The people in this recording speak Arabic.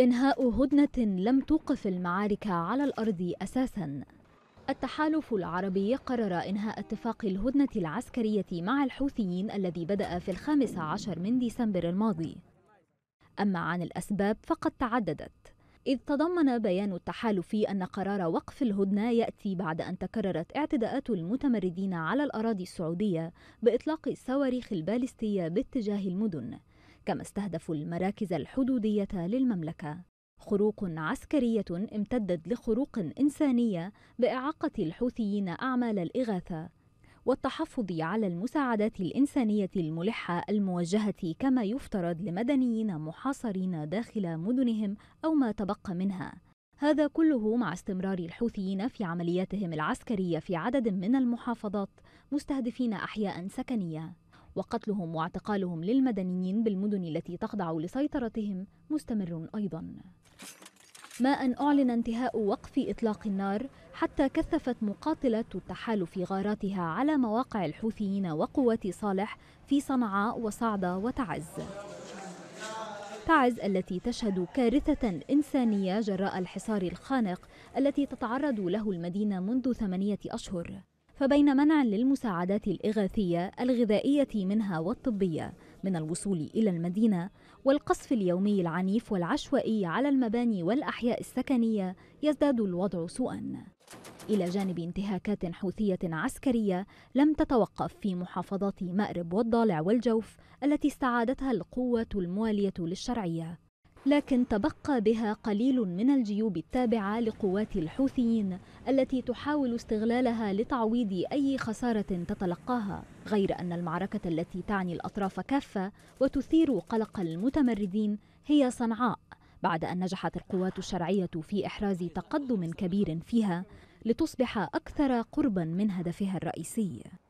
إنهاء هدنة لم توقف المعارك على الأرض أساساً التحالف العربي قرر إنهاء اتفاق الهدنة العسكرية مع الحوثيين الذي بدأ في الخامس عشر من ديسمبر الماضي أما عن الأسباب فقد تعددت إذ تضمن بيان التحالف أن قرار وقف الهدنة يأتي بعد أن تكررت اعتداءات المتمردين على الأراضي السعودية بإطلاق الصواريخ البالستية باتجاه المدن كما استهدفوا المراكز الحدودية للمملكة خروق عسكرية امتدت لخروق إنسانية بإعاقة الحوثيين أعمال الإغاثة والتحفظ على المساعدات الإنسانية الملحة الموجهة كما يفترض لمدنيين محاصرين داخل مدنهم أو ما تبقى منها هذا كله مع استمرار الحوثيين في عملياتهم العسكرية في عدد من المحافظات مستهدفين أحياء سكنية وقتلهم واعتقالهم للمدنيين بالمدن التي تخضع لسيطرتهم مستمر أيضا ما أن أعلن انتهاء وقف إطلاق النار حتى كثفت مقاتلة التحالف غاراتها على مواقع الحوثيين وقوات صالح في صنعاء وصعدة وتعز تعز التي تشهد كارثة إنسانية جراء الحصار الخانق التي تتعرض له المدينة منذ ثمانية أشهر فبين منع للمساعدات الإغاثية الغذائية منها والطبية من الوصول إلى المدينة والقصف اليومي العنيف والعشوائي على المباني والأحياء السكنية يزداد الوضع سوءاً إلى جانب انتهاكات حوثية عسكرية لم تتوقف في محافظات مأرب والضالع والجوف التي استعادتها القوة الموالية للشرعية لكن تبقى بها قليل من الجيوب التابعة لقوات الحوثيين التي تحاول استغلالها لتعويض أي خسارة تتلقاها غير أن المعركة التي تعني الأطراف كافة وتثير قلق المتمردين هي صنعاء بعد أن نجحت القوات الشرعية في إحراز تقدم كبير فيها لتصبح أكثر قربا من هدفها الرئيسي